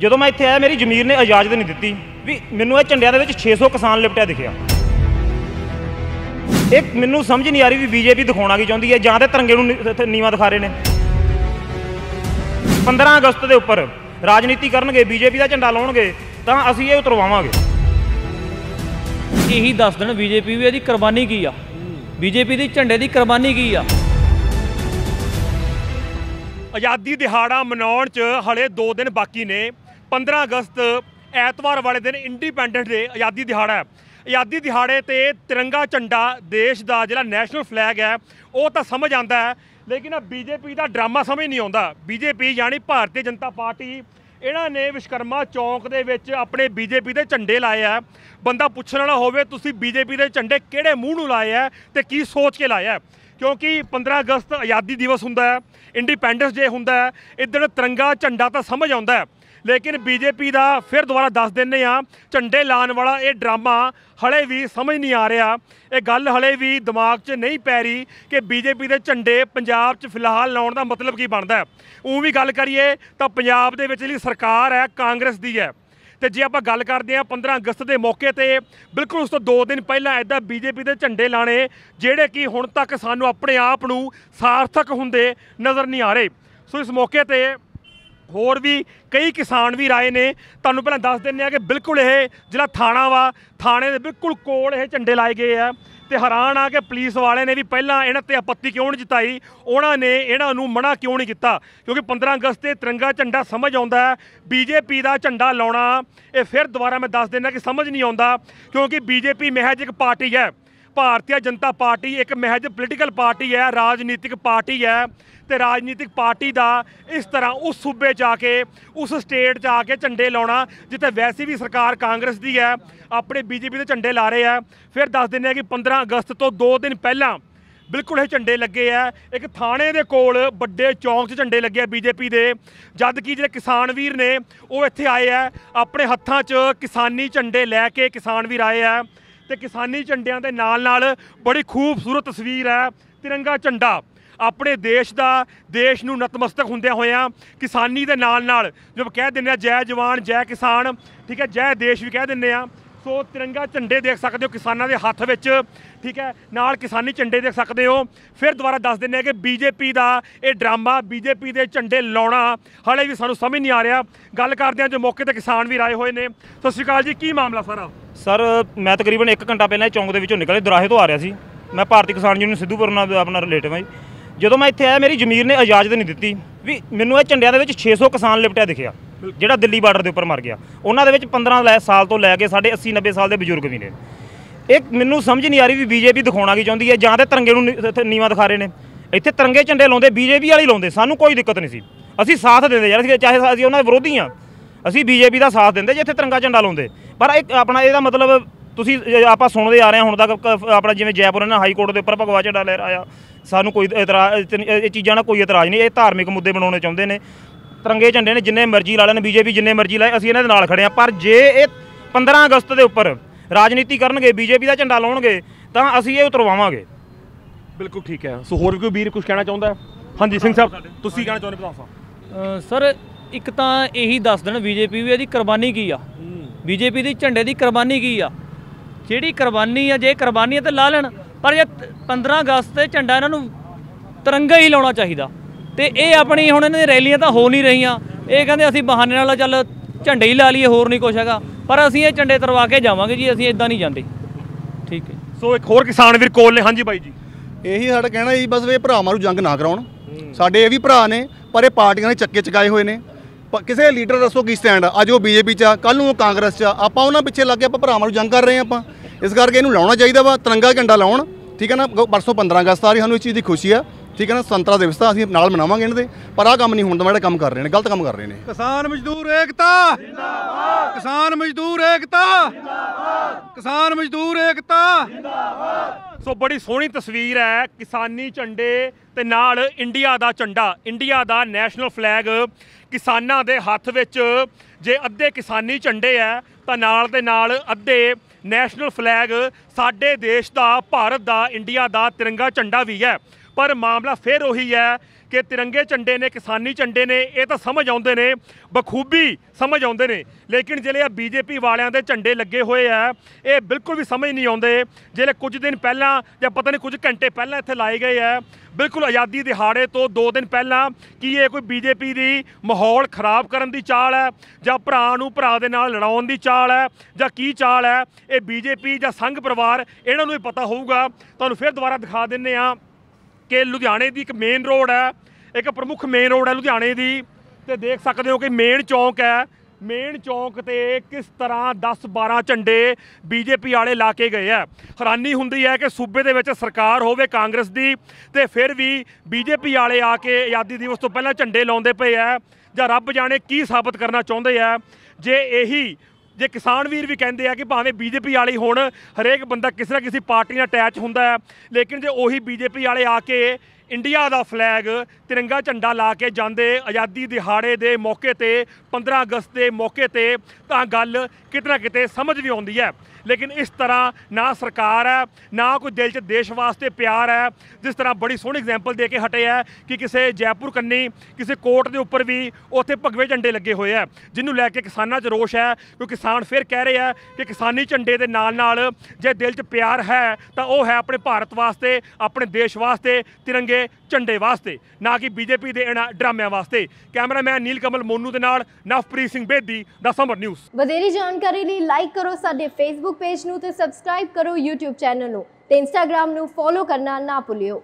ਜਦੋਂ ਮੈਂ ਇੱਥੇ ਆਇਆ ਮੇਰੀ ਜ਼ਮੀਰ ਨੇ ਇਜਾਜ਼ਤ ਨਹੀਂ ਦਿੱਤੀ ਵੀ ਮੈਨੂੰ ਇਹ ਝੰਡਿਆਂ ਦੇ ਵਿੱਚ 600 ਕਿਸਾਨ ਲਿਪਟਿਆ ਦਿਖਿਆ ਇੱਕ ਮੈਨੂੰ ਸਮਝ ਨਹੀਂ ਆ ਰਹੀ ਵੀ ਬੀਜੇਪੀ ਦਿਖਾਉਣਾ ਕੀ ਚਾਹੁੰਦੀ ਹੈ ਜਾਂ ਤੇ ਤਿਰੰਗੇ ਨੂੰ ਨੀਵਾ ਦਿਖਾ ਰਹੇ ਨੇ 15 ਅਗਸਤ ਦੇ ਉੱਪਰ ਰਾਜਨੀਤੀ ਕਰਨਗੇ ਬੀਜੇਪੀ ਦਾ ਝੰਡਾ ਲਾਉਣਗੇ ਤਾਂ ਅਸੀਂ ਇਹ ਉਤਰਵਾਵਾਂਗੇ ਇਹੀ ਦੱਸ ਦੇਣ ਬੀਜੇਪੀ ਵੀ ਇਹਦੀ ਕੁਰਬਾਨੀ ਕੀ ਆ ਬੀਜੇਪੀ ਦੀ ਝੰਡੇ ਦੀ ਕੁਰਬਾਨੀ ਕੀ ਆ ਆਜ਼ਾਦੀ ਦਿਹਾੜਾ ਮਨਾਉਣ 'ਚ ਹਲੇ 2 ਦਿਨ ਬਾਕੀ ਨੇ 15 ਅਗਸਤ ਐਤਵਾਰ ਵਾਲੇ ਦਿਨ ਇੰਡੀਪੈਂਡੈਂਟ ਡੇ ਆਜ਼ਾਦੀ ਦਿਹਾੜਾ ਹੈ ਆਜ਼ਾਦੀ ਦਿਹਾੜੇ ਤੇ ਤਿਰੰਗਾ ਝੰਡਾ ਦੇਸ਼ ਦਾ ਜਿਹੜਾ ਨੈਸ਼ਨਲ ਫਲੈਗ ਹੈ ਉਹ ਤਾਂ ਸਮਝ ਆਂਦਾ ਹੈ ਲੇਕਿਨ ਆ ਬੀਜੇਪੀ ਦਾ ਡਰਾਮਾ ਸਮਝ ਨਹੀਂ ਆਉਂਦਾ ਬੀਜੇਪੀ ਯਾਨੀ ਭਾਰਤੀ ਜਨਤਾ ਪਾਰਟੀ ਇਹਨਾਂ ਨੇ ਵਿਸ਼ਕਰਮਾ ਚੌਂਕ ਦੇ ਵਿੱਚ ਆਪਣੇ ਬੀਜੇਪੀ ਦੇ ਝੰਡੇ ਲਾਏ ਆ ਬੰਦਾ ਪੁੱਛਣ ਵਾਲਾ ਹੋਵੇ ਤੁਸੀਂ ਬੀਜੇਪੀ ਦੇ ਝੰਡੇ ਕਿਹੜੇ ਮੂੰਹ ਨੂੰ ਲਾਏ ਆ ਤੇ ਕੀ ਸੋਚ ਕੇ ਲਾਏ ਆ ਕਿਉਂਕਿ 15 ਅਗਸਤ ਆਜ਼ਾਦੀ ਦਿਵਸ ਹੁੰਦਾ ਹੈ ਇੰਡੀਪੈਂਡੈਂਸ ਡੇ ਹੁੰਦਾ ਹੈ ਇਦਣ ਤਿਰੰਗਾ ਝੰਡਾ ਤਾਂ ਸਮਝ ਆਉਂਦਾ ਹੈ ਲੇਕਿਨ ਬੀਜੇਪੀ ਦਾ ਫਿਰ ਦੁਬਾਰਾ ਦੱਸ ਦਿੰਨੇ ਆ ਝੰਡੇ ਲਾਣ ਵਾਲਾ ਇਹ ਡਰਾਮਾ ਹਲੇ ਵੀ ਸਮਝ ਨਹੀਂ ਆ ਰਿਹਾ ਇਹ ਗੱਲ ਹਲੇ ਵੀ ਦਿਮਾਗ 'ਚ ਨਹੀਂ ਪੈ ਰਹੀ ਕਿ ਬੀਜੇਪੀ ਦੇ ਝੰਡੇ ਪੰਜਾਬ 'ਚ ਫਿਲਹਾਲ ਲਾਉਣ ਦਾ ਮਤਲਬ ਕੀ ਬਣਦਾ ਉਹ ਵੀ ਗੱਲ ਕਰੀਏ ਤਾਂ ਪੰਜਾਬ ਦੇ ਵਿੱਚ ਜਿਹੜੀ ਸਰਕਾਰ ਹੈ ਕਾਂਗਰਸ ਦੀ ਹੈ ਤੇ ਜੇ ਆਪਾਂ ਗੱਲ ਕਰਦੇ ਆ 15 ਅਗਸਤ ਦੇ ਮੌਕੇ ਤੇ ਬਿਲਕੁਲ ਉਸ ਤੋਂ 2 ਦਿਨ ਪਹਿਲਾਂ ਐਦਾਂ ਬੀਜੇਪੀ ਦੇ ਝੰਡੇ ਲਾਣੇ ਜਿਹੜੇ ਕਿ ਹੁਣ ਤੱਕ ਸਾਨੂੰ ਆਪਣੇ ਆਪ ਨੂੰ ਸਾਰਥਕ ਹੁੰਦੇ ਨਜ਼ਰ ਨਹੀਂ ਆ ਰਹੇ ਸੋ ਇਸ ਮੌਕੇ ਤੇ ਹੋਰ ਵੀ ਕਈ ਕਿਸਾਨ ਵੀ ਰਾਏ ਨੇ ਤੁਹਾਨੂੰ ਪਹਿਲਾਂ ਦੱਸ ਦਿੰਨੇ ਆ ਕਿ ਬਿਲਕੁਲ ਇਹ ਜਿਹੜਾ ਥਾਣਾ ਵਾ ਥਾਣੇ ਦੇ ਬਿਲਕੁਲ ਕੋਲ ਇਹ ਝੰਡੇ ਲਾਏ ਗਏ ਆ ਤੇ ਹੈਰਾਨ ਆ ਕਿ ਪੁਲਿਸ ਵਾਲੇ ਨੇ ਵੀ ਪਹਿਲਾਂ ਇਹਨਾਂ ਤੇ ਆਪੱਤੀ ਕਿਉਂ ਨਹੀਂ ਜਤਾਈ ਉਹਨਾਂ ਨੇ ਇਹਨਾਂ ਨੂੰ ਮਨਾ ਕਿਉਂ ਨਹੀਂ ਕੀਤਾ ਕਿਉਂਕਿ 15 ਅਗਸਤ ਤੇ ਤਿਰੰਗਾ ਝੰਡਾ ਸਮਝ ਆਉਂਦਾ ਹੈ ਬੀਜੇਪੀ ਦਾ ਝੰਡਾ ਲਾਉਣਾ ਇਹ ਫਿਰ ਦੁਬਾਰਾ ਮੈਂ ਦੱਸ ਦਿੰਦਾ ਕਿ ਸਮਝ ਨਹੀਂ ਆਉਂਦਾ ਕਿਉਂਕਿ ਬੀਜੇਪੀ ਮਹਿਜ ਇੱਕ ਪਾਰਟੀ ਹੈ ਭਾਰਤੀ ਜਨਤਾ ਪਾਰਟੀ ਇੱਕ ਮਹਿਜ ਪੋਲੀਟੀਕਲ ਪਾਰਟੀ ਹੈ ਰਾਜਨੀਤਿਕ ਪਾਰਟੀ ਹੈ ਤੇ ਰਾਜਨੀਤਿਕ ਪਾਰਟੀ ਦਾ ਇਸ ਤਰ੍ਹਾਂ ਉਸ ਸੂਬੇ ਜਾ ਕੇ ਉਸ ਸਟੇਟ ਜਾ ਕੇ ਝੰਡੇ ਲਾਉਣਾ ਜਿੱਥੇ ਵੈਸੇ ਵੀ ਸਰਕਾਰ ਕਾਂਗਰਸ ਦੀ ਹੈ ਆਪਣੇ ਬੀਜੇਪੀ ਦੇ ਝੰਡੇ ਲਾ ਰਹੇ ਆ ਫਿਰ ਦੱਸ ਦਿੰਦੇ ਆ ਕਿ 15 ਅਗਸਤ ਤੋਂ 2 ਦਿਨ ਪਹਿਲਾਂ ਬਿਲਕੁਲ ਇਹ ਝੰਡੇ ਲੱਗੇ ਆ ਇੱਕ ਥਾਣੇ ਦੇ ਕੋਲ ਵੱਡੇ ਚੌਂਕ 'ਚ ਝੰਡੇ ਲੱਗੇ ਆ ਬੀਜੇਪੀ ਦੇ ਜਦ ਕਿ ਜਿਹੜੇ ਕਿਸਾਨ ਵੀਰ ਨੇ ਉਹ ਇੱਥੇ ਆਏ ਆ ਆਪਣੇ ਹੱਥਾਂ 'ਚ ਕਿਸਾਨੀ ਝੰਡੇ ਲੈ ਕੇ ਕਿਸਾਨ ਵੀਰ ਆਏ ਆ ਤੇ ਕਿਸਾਨੀ ਝੰਡਿਆਂ ਦੇ ਨਾਲ ਨਾਲ ਬੜੀ ਖੂਬਸੂਰਤ ਤਸਵੀਰ ਹੈ ਤਿਰੰਗਾ ਝੰਡਾ ਆਪਣੇ ਦੇਸ਼ ਦਾ ਦੇਸ਼ ਨੂੰ ਨਤਮਸਤਕ ਹੁੰਦੇ ਹੋਇਆ ਕਿਸਾਨੀ ਦੇ ਨਾਲ ਨਾਲ ਜਦ ਕਹਿ ਦਿੰਦੇ ਆ ਜੈ ਜਵਾਨ ਜੈ ਕਿਸਾਨ ਠੀਕ ਹੈ ਜੈ ਦੇਸ਼ ਵੀ ਕਹਿ ਦਿੰਦੇ ਆ ਸੋ ਤਿਰੰਗਾ ਝੰਡੇ ਦੇਖ ਸਕਦੇ ਹੋ ਕਿਸਾਨਾਂ ਦੇ ਹੱਥ ਵਿੱਚ ਠੀਕ ਹੈ ਨਾਲ ਕਿਸਾਨੀ ਝੰਡੇ ਦੇਖ ਸਕਦੇ ਹੋ ਫਿਰ ਦੁਬਾਰਾ ਦੱਸ ਦਿੰਨੇ ਆ ਕਿ ਬੀਜੇਪੀ ਦਾ ਇਹ ਡਰਾਮਾ ਬੀਜੇਪੀ ਦੇ ਝੰਡੇ ਲਾਉਣਾ ਹਲੇ ਵੀ ਸਾਨੂੰ ਸਮਝ ਨਹੀਂ ਆ ਰਿਹਾ ਗੱਲ ਕਰਦੇ ਆ ਜੋ ਮੌਕੇ ਤੇ ਕਿਸਾਨ ਵੀ ਰਾਏ ਹੋਏ ਨੇ ਸਤਿ ਸ਼੍ਰੀ ਅਕਾਲ ਜੀ ਕੀ ਮਾਮਲਾ ਸਰ ਸਰ ਮੈਂ ਤਕਰੀਬਨ 1 ਘੰਟਾ ਪਹਿਲਾਂ ਚੌਂਕ ਦੇ ਵਿੱਚੋਂ ਨਿਕਲੇ ਦੁਰਾਹੇ ਤੋਂ ਆ ਰਿਹਾ ਸੀ ਮੈਂ ਭਾਰਤੀ ਕਿਸਾਨ ਯੂਨੀਅਨ ਸਿੱਧੂਪੁਰ ਨਾਲ ਆਪਣਾ ਰਿਲੇਟਿਵ ਹਾਂ ਜਦੋਂ ਮੈਂ ਇੱਥੇ ਆਇਆ ਮੇਰੀ ਜ਼ਮੀਰ ਨੇ ਇਜਾਜ਼ਤ ਨਹੀਂ ਦਿੱਤੀ ਵੀ ਮੈਨੂੰ ਇਹ ਝੰਡਿਆਂ ਦੇ ਵਿੱਚ 600 ਕਿਸਾਨ ਲਿਪਟਿਆ ਦਿਖਿਆ ਜਿਹੜਾ ਦਿੱਲੀ ਬਾਰਡਰ ਦੇ ਉੱਪਰ ਮਰ ਗਿਆ ਉਹਨਾਂ ਦੇ ਵਿੱਚ 15 ਲੈ ਸਾਲ ਤੋਂ ਲੈ ਕੇ ਸਾਡੇ 80 90 ਸਾਲ ਦੇ ਬਜ਼ੁਰਗ ਵੀ ਨੇ ਇੱਕ ਮੈਨੂੰ ਸਮਝ ਨਹੀਂ ਆ ਰਹੀ ਵੀ ਬੀਜੇਪੀ ਦਿਖਾਉਣਾ ਕੀ ਚਾਹੁੰਦੀ ਹੈ ਜਾਂ ਤੇ ਤਿਰੰਗੇ ਨੂੰ ਨੀਵਾ ਦਿਖਾ ਰਹੇ ਨੇ ਇੱਥੇ ਤਿਰੰਗੇ ਝੰਡੇ ਲਾਉਂਦੇ ਬੀਜੇਪੀ ਵਾਲੇ ਲਾਉਂਦੇ ਸਾਨੂੰ ਕੋਈ ਦਿੱਕਤ ਨਹੀਂ ਸੀ ਅਸੀਂ ਸਾਥ ਦਿੰਦੇ ਯਾਰ ਅਸੀਂ ਚਾਹੇ ਅਸੀਂ ਉਹਨਾਂ ਦੇ ਵਿਰੋਧੀ ਆ ਅਸੀਂ ਬੀਜੇਪੀ ਦਾ ਸਾਥ ਦਿੰਦੇ ਜਿੱਥੇ ਤਿਰੰਗਾ ਝੰਡਾ ਲਾਉਂਦੇ ਪਰ ਇੱਕ ਆਪਣਾ ਇਹਦਾ ਮਤਲਬ ਤੁਸੀਂ ਆਪਾਂ ਸੁਣਦੇ ਆ ਰਹੇ ਹੁਣ ਤੱਕ ਆਪਣਾ ਜਿਵੇਂ ਜੈਪੁਰ ਨੇ ਹਾਈ ਕੋਰਟ ਦੇ ਉੱਪਰ ਭਗਵਾ ਝੰਡਾ ਲਹਿਰਾਇਆ ਸਾਨੂੰ ਕੋਈ ਇਤਰਾਜ਼ ਇਹ ਚੀਜ਼ਾਂ ਦਾ ਕੋਈ ਇਤਰਾਜ਼ ਨਹੀਂ ਇਹ ਧਾਰਮਿਕ ਮੁੱਦੇ ਬਣਾਉਣੇ ਚਾਹੁੰਦੇ ਨੇ ਤਿਰੰਗੇ ਝੰਡੇ ਨੇ ਜਿੰਨੇ ਮਰਜ਼ੀ ਲਾ ਲੈਣ ਬੀਜੇਪੀ ਜਿੰਨੇ ਮਰਜ਼ੀ ਲਾਏ ਅਸੀਂ ਇਹਨਾਂ ਦੇ ਨਾਲ ਖੜੇ ਆ ਪਰ ਜੇ ਇਹ 15 ਅਗਸਤ ਦੇ ਉੱਪਰ ਰਾਜਨੀਤੀ ਕਰਨਗੇ ਬੀਜੇਪੀ ਦਾ ਝੰਡਾ ਲਾਉਣਗੇ ਤਾਂ ਅਸੀਂ ਇਹ ਉਤਰਵਾਵਾਂਗੇ ਬਿਲਕੁਲ ਠੀਕ ਹੈ ਸੋ ਹੋਰ ਵੀ ਕੋਈ ਵੀਰ ਕੁਝ ਕਹਿਣਾ ਚਾਹੁੰਦਾ ਹਾਂਜੀ ਸਿੰਘ ਸਾਹਿਬ ਤੁਸੀਂ ਕਹਿਣਾ ਚਾਹੁੰਦੇ ਪ੍ਰਧਾਨ ਸਾਹਿਬ ਸਰ ਇੱਕ ਤਾਂ ਇਹੀ ਦੱਸ ਦੇਣ ਬੀਜੇਪੀ ਵੀ ਇਹਦੀ ਕੁਰਬਾਨੀ ਕੀ ਆ ਬੀਜੇਪੀ ਦੀ ਝੰਡੇ ਦੀ ਕੁਰਬਾਨੀ ਕੀ ਆ ਜਿਹੜੀ ਕੁਰਬਾਨੀ ਆ ਜੇ ਕੁਰਬਾਨੀ ਤੇ ਲਾ ਲੈਣ ਪਰ ਜੇ 15 ਅਗਸਤ ਤੇ ਝੰਡਾ ਇਹਨਾਂ ਨੂੰ ਤਿਰੰਗਾ ਹੀ ਲਾਉਣਾ ਚਾਹੀਦਾ ਤੇ ਇਹ ਆਪਣੀ ਹੁਣ ਇਹਨਾਂ ਦੀ ਰੈਲੀਆਂ ਤਾਂ ਹੋ ਨਹੀਂ ਰਹੀਆਂ ਇਹ ਕਹਿੰਦੇ ਅਸੀਂ ਬਹਾਨੇ ਨਾਲ ਚੱਲ ਝੰਡੇ ਹੀ ਲਾ ਲਈਏ ਹੋਰ ਨਹੀਂ ਕੁਛ ਹੈਗਾ ਪਰ ਅਸੀਂ ਇਹ ਝੰਡੇ ਤਰਵਾ ਕੇ ਜਾਵਾਂਗੇ ਜੀ ਅਸੀਂ ਇਦਾਂ ਨਹੀਂ ਜਾਂਦੇ ਠੀਕ ਹੈ ਸੋ ਇੱਕ ਹੋਰ ਕਿਸਾਨ ਵੀਰ ਕੋਲ ਨੇ ਹਾਂਜੀ ਬਾਈ ਜੀ ਇਹੀ ਸਾਡਾ ਕਹਿਣਾ ਜੀ ਬਸ ਇਹ ਭਰਾਵਾਂ ਨੂੰ ਜੰਗ ਨਾ ਕਰਾਉਣ ਸਾਡੇ ਇਹ ਵੀ ਭਰਾ ਨੇ ਪਰ ਇਹ ਪਾਰਟੀਆਂ ਨੇ ਚੱਕੇ ਚਕਾਏ ਹੋਏ ਨੇ ਕਿਸੇ ਲੀਡਰ ਦੱਸੋ ਕੀ ਸਟੈਂਡ ਆ ਅੱਜ ਉਹ ਬੀਜੇਪੀ ਚ ਆ ਕੱਲ ਨੂੰ ਉਹ ਕਾਂਗਰਸ ਚ ਆ ਆਪਾਂ ਉਹਨਾਂ ਪਿੱਛੇ ਲੱਗ ਕੇ ਆਪਾਂ ਭਰਾਵਾਂ ਨੂੰ ਜੰਗ ਕਰ ਰਹੇ ਆਪਾਂ ਇਸ ਕਰਕੇ ਇਹਨੂੰ ਲਾਉਣਾ ਚਾਹੀਦਾ ਵਾ ਤਿਰੰਗਾ ਝੰਡਾ ਲਾਉਣ ਠੀਕ ਹੈ ਨਾ ਪਰਸੋਂ 15 ਅਗਸਤ ਆ ਰਹੀ ਸਾਨੂੰ ਇਸ ਚੀਜ਼ ਦੀ ਖੁਸ਼ੀ ਆ ਠੀਕ ਹੈ ਨਾ ਸੰਤਰਾ ਦਿਵਸ ਤਾਂ ਅਸੀਂ ਨਾਲ ਮਨਾਵਾਂਗੇ ਇਹਨਾਂ ਦੇ ਪਰ ਆਹ ਕੰਮ ਨਹੀਂ ਹੋਣ ਦਾ ਜਿਹੜਾ ਕੰਮ ਕਰ ਰਹੇ ਨੇ ਗਲਤ ਕੰਮ ਕਰ ਰਹੇ ਨੇ ਕਿਸਾਨ ਮਜ਼ਦੂਰ ਏਕਤਾ ਜਿੰਦਾਬਾਦ ਕਿਸਾਨ ਮਜ਼ਦੂਰ ਏਕਤਾ ਜਿੰਦਾਬਾਦ ਕਿਸਾਨ ਮਜ਼ਦੂਰ ਏਕਤਾ ਜਿੰਦਾਬਾਦ ਸੋ ਬੜੀ ਸੋਹਣੀ ਤਸਵੀਰ ਹੈ ਕਿਸਾਨੀ ਝੰਡੇ ਤੇ ਨਾਲ ਇੰਡੀਆ ਦਾ ਝੰਡਾ ਇੰਡੀਆ ਦਾ ਨੈਸ਼ਨਲ ਫਲੈਗ ਕਿਸਾਨਾਂ ਦੇ ਹੱਥ ਵਿੱਚ ਜੇ ਅੱਧੇ ਕਿਸਾਨੀ ਝੰਡੇ ਆ ਤਾਂ ਨਾਲ ਦੇ ਨਾਲ ਅੱਧੇ ਨੈਸ਼ਨਲ ਫਲੈਗ ਸਾਡੇ ਦੇਸ਼ ਦਾ ਭਾਰਤ ਦਾ ਇੰਡੀਆ ਦਾ ਤਿਰੰਗਾ ਝੰਡਾ ਵੀ ਹੈ ਪਰ ਮਾਮਲਾ ਫੇਰ ਉਹੀ ਹੈ ਕਿ ਤਿਰੰਗੇ ਝੰਡੇ ਨੇ ਕਿਸਾਨੀ ਝੰਡੇ ਨੇ ਇਹ ਤਾਂ ਸਮਝ ਆਉਂਦੇ ਨੇ ਬਖੂਬੀ ਸਮਝ ਆਉਂਦੇ ਨੇ ਲੇਕਿਨ ਜਿਹੜੇ ਆ ਬੀਜੇਪੀ ਵਾਲਿਆਂ ਦੇ ਝੰਡੇ ਲੱਗੇ ਹੋਏ ਆ ਇਹ ਬਿਲਕੁਲ ਵੀ ਸਮਝ ਨਹੀਂ ਆਉਂਦੇ ਜਿਹੜੇ ਕੁਝ ਦਿਨ ਪਹਿਲਾਂ ਜਾਂ ਪਤਾ ਨਹੀਂ ਕੁਝ ਘੰਟੇ ਪਹਿਲਾਂ ਇੱਥੇ ਲਾਏ ਗਏ ਆ ਬਿਲਕੁਲ ਆਜ਼ਾਦੀ ਦਿਹਾੜੇ ਤੋਂ 2 ਦਿਨ ਪਹਿਲਾਂ ਕੀ ਇਹ ਕੋਈ ਬੀਜੇਪੀ ਦੀ ਮਾਹੌਲ ਖਰਾਬ ਕਰਨ ਦੀ ਚਾਲ ਹੈ ਜਾਂ ਭਰਾ ਨੂੰ ਭਰਾ ਦੇ ਨਾਲ ਲੜਾਉਣ ਦੀ ਚਾਲ ਹੈ ਜਾਂ ਕੀ ਚਾਲ ਹੈ ਇਹ ਬੀਜੇਪੀ ਜਾਂ ਸੰਘ ਪਰਿਵਾਰ ਇਹਨਾਂ ਨੂੰ ਹੀ ਪਤਾ ਹੋਊਗਾ ਤੁਹਾਨੂੰ ਫਿਰ ਦੁਬਾਰਾ ਦਿਖਾ ਦਿੰਨੇ ਆ ਕਿ ਲੁਧਿਆਣੇ ਦੀ ਇੱਕ ਮੇਨ ਰੋਡ ਹੈ ਇੱਕ ਪ੍ਰਮੁੱਖ ਮੇਨ ਰੋਡ ਹੈ ਲੁਧਿਆਣੇ ਦੀ ਤੇ ਦੇਖ ਸਕਦੇ ਹੋ ਕਿ ਮੇਨ ਚੌਂਕ ਹੈ ਮੇਨ ਚੌਂਕ ਤੇ ਕਿਸ ਤਰ੍ਹਾਂ 10-12 ਝੰਡੇ ਬੀਜੇਪੀ ਵਾਲੇ ਲਾ ਕੇ ਗਏ ਆ ਹੈਰਾਨੀ ਹੁੰਦੀ ਹੈ ਕਿ ਸੂਬੇ ਦੇ ਵਿੱਚ ਸਰਕਾਰ ਹੋਵੇ ਕਾਂਗਰਸ ਦੀ ਤੇ ਫਿਰ ਵੀ ਬੀਜੇਪੀ ਵਾਲੇ ਆ ਕੇ ਆਜ਼ਾਦੀ ਦਿਵਸ ਤੋਂ ਪਹਿਲਾਂ ਝੰਡੇ ਲਾਉਂਦੇ ਪਏ ਆ ਜਾਂ ਰੱਬ ਜਾਣੇ ਕੀ ਸਾਬਤ ਕਰਨਾ ਚਾਹੁੰਦੇ ਆ ਜੇ ਇਹੀ ਜੇ ਕਿਸਾਨ ਵੀਰ ਵੀ ਕਹਿੰਦੇ ਆ ਕਿ ਭਾਵੇਂ ਬੀਜੇਪੀ ਵਾਲੇ ਹੋਣ ਹਰੇਕ ਬੰਦਾ ਕਿਸੇ ਨਾ ਕਿਸੇ ਪਾਰਟੀ ਨਾਲ ਅਟੈਚ ਹੁੰਦਾ ਹੈ ਲੇਕਿਨ ਜੇ ਉਹੀ ਬੀਜੇਪੀ ਵਾਲੇ ਆ ਕੇ ਇੰਡੀਆ ਦਾ ਫਲੈਗ ਤਿਰੰਗਾ ਝੰਡਾ ਲਾ ਕੇ ਜਾਂਦੇ ਆਜ਼ਾਦੀ ਦਿਹਾੜੇ ਦੇ ਮੌਕੇ ਤੇ 15 ਅਗਸਤ ਦੇ ਮੌਕੇ ਤੇ ਤਾਂ ਗੱਲ ਕਿਤਨਾ ਕਿਤੇ ਸਮਝ ਵੀ ਆਉਂਦੀ ਹੈ ਲੇਕਿਨ ਇਸ ਤਰ੍ਹਾਂ ਨਾ ਸਰਕਾਰ ਹੈ ਨਾ ਕੋਈ ਦਿਲ 'ਚ ਦੇਸ਼ ਵਾਸਤੇ ਪਿਆਰ ਹੈ ਜਿਸ ਤਰ੍ਹਾਂ ਬੜੀ ਸੋਹਣੀ ਐਗਜ਼ਾਮਪਲ ਦੇ ਕੇ ਹਟੇ ਆ ਕਿ ਕਿਸੇ ਜੈਪੁਰ ਕੰਨੀ ਕਿਸੇ ਕੋਰਟ ਦੇ ਉੱਪਰ ਵੀ ਉੱਥੇ ਭਗਵੇ ਝੰਡੇ ਲੱਗੇ ਹੋਏ ਆ ਜਿਹਨੂੰ ਲੈ ਕੇ ਕਿਸਾਨਾਂ 'ਚ ਰੋਸ਼ ਹੈ ਕਿਉਂਕਿ ਕਿਸਾਨ ਫਿਰ ਕਹਿ ਰਹੇ ਆ ਕਿ ਕਿਸਾਨੀ ਝੰਡੇ ਦੇ ਨਾਲ ਨਾਲ ਜੇ ਦਿਲ 'ਚ ਪਿਆਰ ਹੈ ਤਾਂ ਉਹ ਹੈ ਆਪਣੇ ਭਾਰਤ ਵਾਸਤੇ ਆਪਣੇ ਦੇਸ਼ ਵਾਸਤੇ ਤਿਰੰਗੇ ਦੇ ਝੰਡੇ ਵਾਸਤੇ ਨਾ ਕਿ ਬੀਜੇਪੀ ਦੇ ਇਹਨਾਂ ਡਰਾਮਿਆਂ ਵਾਸਤੇ ਕੈਮਰਾਮੈਨ ਨੀਲ ਕਮਲ ਮੋਨੂ ਦੇ ਨਾਲ ਨਫਪ੍ਰੀਤ ਸਿੰਘ ਬੇਦੀ ਦਾ ਸਮਰ ਨਿਊਜ਼ ਵਧੇਰੀ ਜਾਣਕਾਰੀ ਲਈ ਲਾਈਕ ਕਰੋ ਸਾਡੇ ਫੇਸਬੁੱਕ ਪੇਜ ਨੂੰ ਤੇ ਸਬਸਕ੍ਰਾਈਬ ਕਰੋ YouTube ਚੈਨਲ ਨੂੰ ਤੇ Instagram ਨੂੰ ਫੋਲੋ ਕਰਨਾ ਨਾ ਭੁੱਲਿਓ